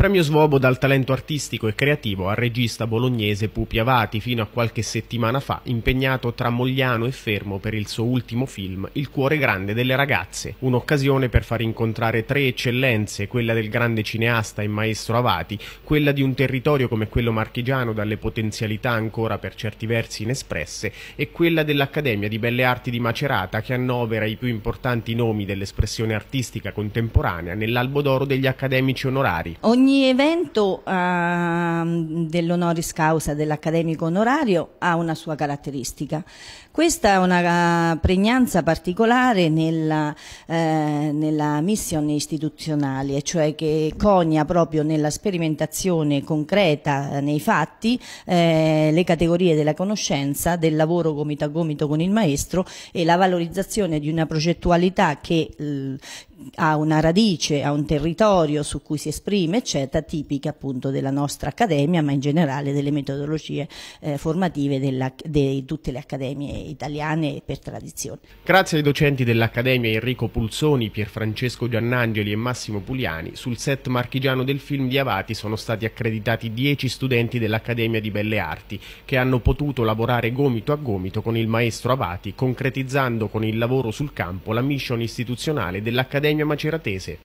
Premio Svobo dal talento artistico e creativo al regista bolognese Pupi Avati fino a qualche settimana fa impegnato tra Mogliano e Fermo per il suo ultimo film Il cuore grande delle ragazze, un'occasione per far incontrare tre eccellenze, quella del grande cineasta e maestro Avati, quella di un territorio come quello marchigiano dalle potenzialità ancora per certi versi inespresse e quella dell'Accademia di Belle Arti di Macerata che annovera i più importanti nomi dell'espressione artistica contemporanea nell'albo d'oro degli accademici onorari. Ogni ogni evento uh, dell'honoris causa dell'accademico onorario ha una sua caratteristica. Questa è una eh, pregnanza particolare nella, eh, nella missione istituzionale, cioè che conia proprio nella sperimentazione concreta, eh, nei fatti, eh, le categorie della conoscenza, del lavoro gomito a gomito con il maestro e la valorizzazione di una progettualità che eh, ha una radice, ha un territorio su cui si esprime, eccetera, tipica appunto della nostra accademia, ma in generale delle metodologie eh, formative di tutte le accademie italiane per tradizione. Grazie ai docenti dell'Accademia Enrico Pulsoni, Pierfrancesco Giannangeli e Massimo Puliani, sul set marchigiano del film di Avati sono stati accreditati dieci studenti dell'Accademia di Belle Arti, che hanno potuto lavorare gomito a gomito con il maestro Avati, concretizzando con il lavoro sul campo la mission istituzionale dell'Accademia Accademia Maceratese